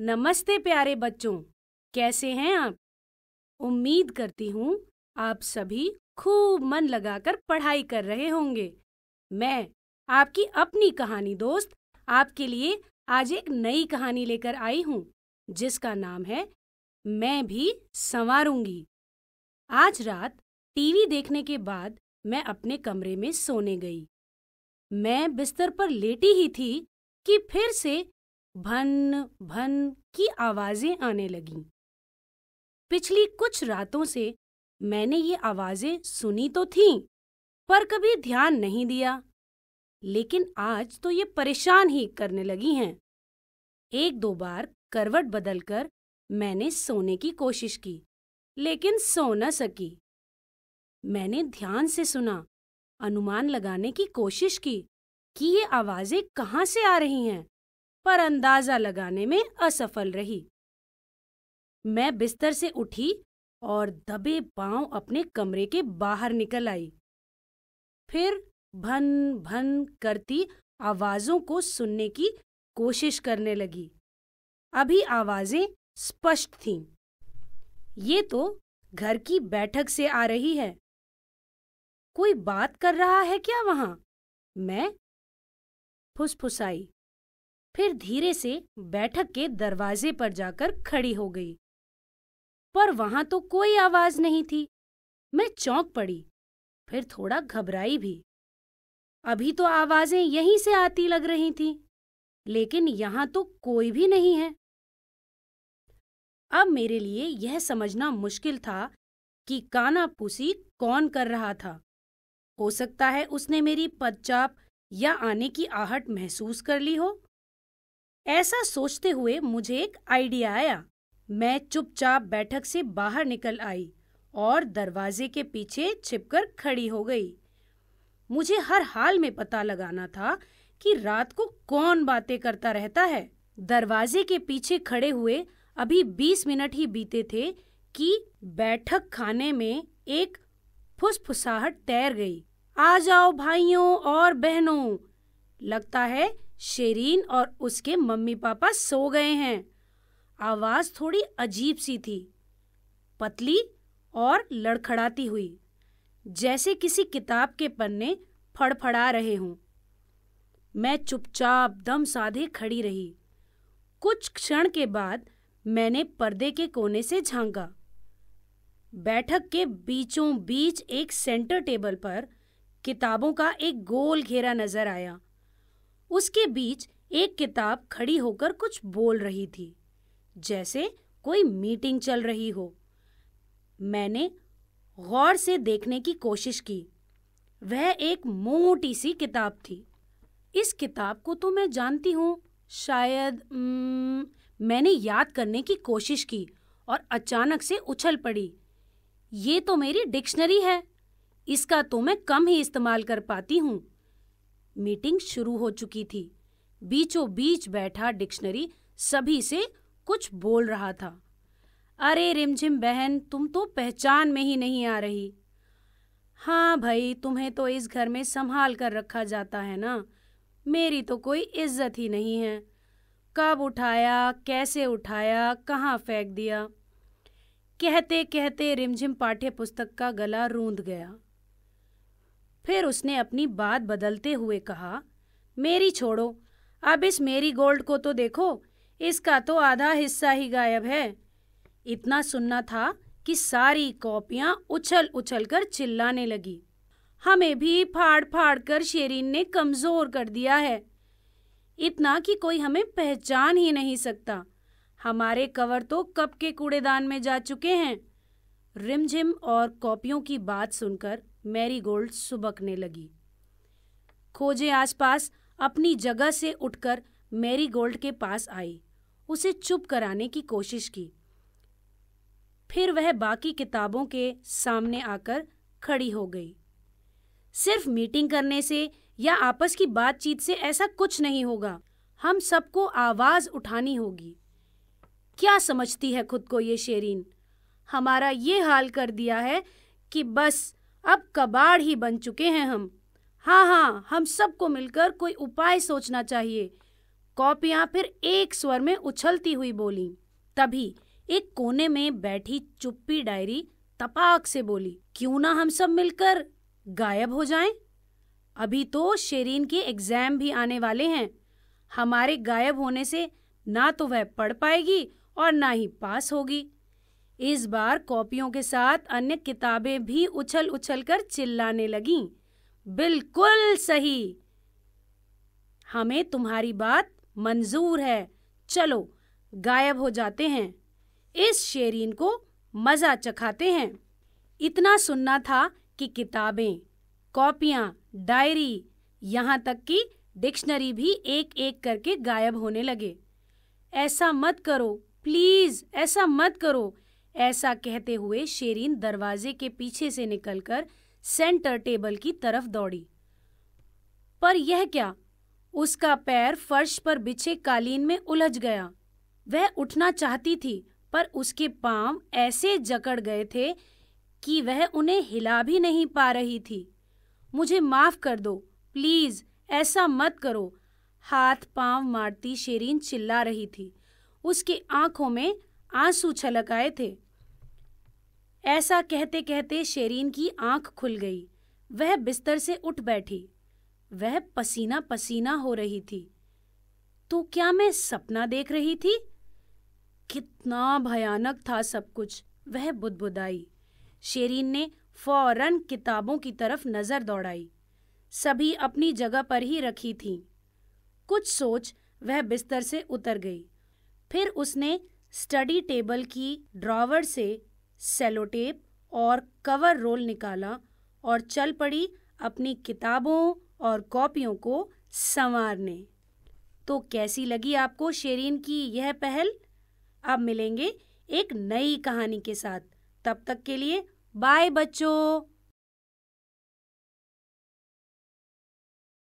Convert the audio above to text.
नमस्ते प्यारे बच्चों कैसे हैं आप उम्मीद करती हूँ आप सभी खूब मन लगाकर पढ़ाई कर रहे होंगे मैं आपकी अपनी कहानी दोस्त आपके लिए आज एक नई कहानी लेकर आई हूँ जिसका नाम है मैं भी संवारूंगी आज रात टीवी देखने के बाद मैं अपने कमरे में सोने गई मैं बिस्तर पर लेटी ही थी कि फिर से भन भन की आवाजें आने लगी पिछली कुछ रातों से मैंने ये आवाजें सुनी तो थीं पर कभी ध्यान नहीं दिया लेकिन आज तो ये परेशान ही करने लगी हैं एक दो बार करवट बदलकर मैंने सोने की कोशिश की लेकिन सो न सकी मैंने ध्यान से सुना अनुमान लगाने की कोशिश की कि ये आवाजें कहाँ से आ रही हैं पर अंदाजा लगाने में असफल रही मैं बिस्तर से उठी और दबे पांव अपने कमरे के बाहर निकल आई फिर भन भन करती आवाजों को सुनने की कोशिश करने लगी अभी आवाजें स्पष्ट थीं। ये तो घर की बैठक से आ रही है कोई बात कर रहा है क्या वहां मैं फुसफुसाई फिर धीरे से बैठक के दरवाजे पर जाकर खड़ी हो गई पर वहां तो कोई आवाज नहीं थी मैं चौंक पड़ी फिर थोड़ा घबराई भी अभी तो आवाजें यहीं से आती लग रही थी लेकिन यहां तो कोई भी नहीं है अब मेरे लिए यह समझना मुश्किल था कि काना पुसी कौन कर रहा था हो सकता है उसने मेरी पदचाप या आने की आहट महसूस कर ली हो ऐसा सोचते हुए मुझे एक आइडिया आया मैं चुपचाप बैठक से बाहर निकल आई और दरवाजे के पीछे छिपकर खड़ी हो गई मुझे हर हाल में पता लगाना था कि रात को कौन बातें करता रहता है दरवाजे के पीछे खड़े हुए अभी बीस मिनट ही बीते थे कि बैठक खाने में एक फुसफुसाहट तैर गई आ जाओ भाइयों और बहनों लगता है शेरीन और उसके मम्मी पापा सो गए हैं आवाज़ थोड़ी अजीब सी थी पतली और लड़खड़ाती हुई जैसे किसी किताब के पन्ने फड़फड़ा रहे हों मैं चुपचाप दम साधे खड़ी रही कुछ क्षण के बाद मैंने पर्दे के कोने से झांका बैठक के बीचों बीच एक सेंटर टेबल पर किताबों का एक गोल घेरा नजर आया उसके बीच एक किताब खड़ी होकर कुछ बोल रही थी जैसे कोई मीटिंग चल रही हो मैंने गौर से देखने की कोशिश की वह एक मोटी सी किताब थी इस किताब को तो मैं जानती हूँ शायद मैंने याद करने की कोशिश की और अचानक से उछल पड़ी ये तो मेरी डिक्शनरी है इसका तो मैं कम ही इस्तेमाल कर पाती हूँ मीटिंग शुरू हो चुकी थी बीचों बीच बैठा डिक्शनरी सभी से कुछ बोल रहा था अरे रिमझिम बहन तुम तो पहचान में ही नहीं आ रही हाँ भाई तुम्हें तो इस घर में संभाल कर रखा जाता है ना मेरी तो कोई इज्जत ही नहीं है कब उठाया कैसे उठाया कहाँ फेंक दिया कहते कहते रिमझिम पाठ्य पुस्तक का गला रूंध गया फिर उसने अपनी बात बदलते हुए कहा मेरी छोड़ो अब इस मेरी गोल्ड को तो देखो इसका तो आधा हिस्सा ही गायब है इतना सुनना था कि सारी कॉपियां उछल उछल कर चिल्लाने लगी हमें भी फाड़ फाड़ कर शेरिन ने कमज़ोर कर दिया है इतना कि कोई हमें पहचान ही नहीं सकता हमारे कवर तो कब के कूड़ेदान में जा चुके हैं रिमझिम और कॉपियों की बात सुनकर मैरीगोल्ड सुबकने लगी खोजे आसपास अपनी जगह से उठकर मैरीगोल्ड के पास आई उसे चुप कराने की कोशिश की फिर वह बाकी किताबों के सामने आकर खड़ी हो गई सिर्फ मीटिंग करने से या आपस की बातचीत से ऐसा कुछ नहीं होगा हम सबको आवाज़ उठानी होगी क्या समझती है खुद को ये शेरीन हमारा ये हाल कर दिया है कि बस अब कबाड़ ही बन चुके हैं हम हाँ हाँ हम सबको मिलकर कोई उपाय सोचना चाहिए कॉपियाँ फिर एक स्वर में उछलती हुई बोली तभी एक कोने में बैठी चुप्पी डायरी तपाक से बोली क्यों ना हम सब मिलकर गायब हो जाएं? अभी तो शेरीन के एग्जाम भी आने वाले हैं हमारे गायब होने से ना तो वह पढ़ पाएगी और ना ही पास होगी इस बार कॉपियों के साथ अन्य किताबें भी उछल उछल कर चिल्लाने लगी बिल्कुल सही हमें तुम्हारी बात मंजूर है चलो गायब हो जाते हैं इस शेरीन को मज़ा चखाते हैं इतना सुनना था कि किताबें कॉपियां डायरी यहाँ तक कि डिक्शनरी भी एक एक करके गायब होने लगे ऐसा मत करो प्लीज़ ऐसा मत करो ऐसा कहते हुए शेरीन दरवाजे के पीछे से निकलकर सेंटर टेबल की तरफ दौड़ी पर यह क्या उसका पैर फर्श पर बिछे कालीन में उलझ गया वह उठना चाहती थी पर उसके पांव ऐसे जकड़ गए थे कि वह उन्हें हिला भी नहीं पा रही थी मुझे माफ कर दो प्लीज ऐसा मत करो हाथ पांव मारती शेरीन चिल्ला रही थी उसकी आंखों में आंसू छलक आए थे ऐसा कहते कहते शेरीन की आंख खुल गई वह बिस्तर से उठ बैठी वह पसीना पसीना हो रही थी तो क्या मैं सपना देख रही थी कितना भयानक था सब कुछ वह बुदबुदाई शेरीन ने फौरन किताबों की तरफ नज़र दौड़ाई सभी अपनी जगह पर ही रखी थीं कुछ सोच वह बिस्तर से उतर गई फिर उसने स्टडी टेबल की ड्रावर से सेलोटेप और कवर रोल निकाला और चल पड़ी अपनी किताबों और कॉपियों को संवारने तो कैसी लगी आपको शेरीन की यह पहल अब मिलेंगे एक नई कहानी के साथ तब तक के लिए बाय बच्चों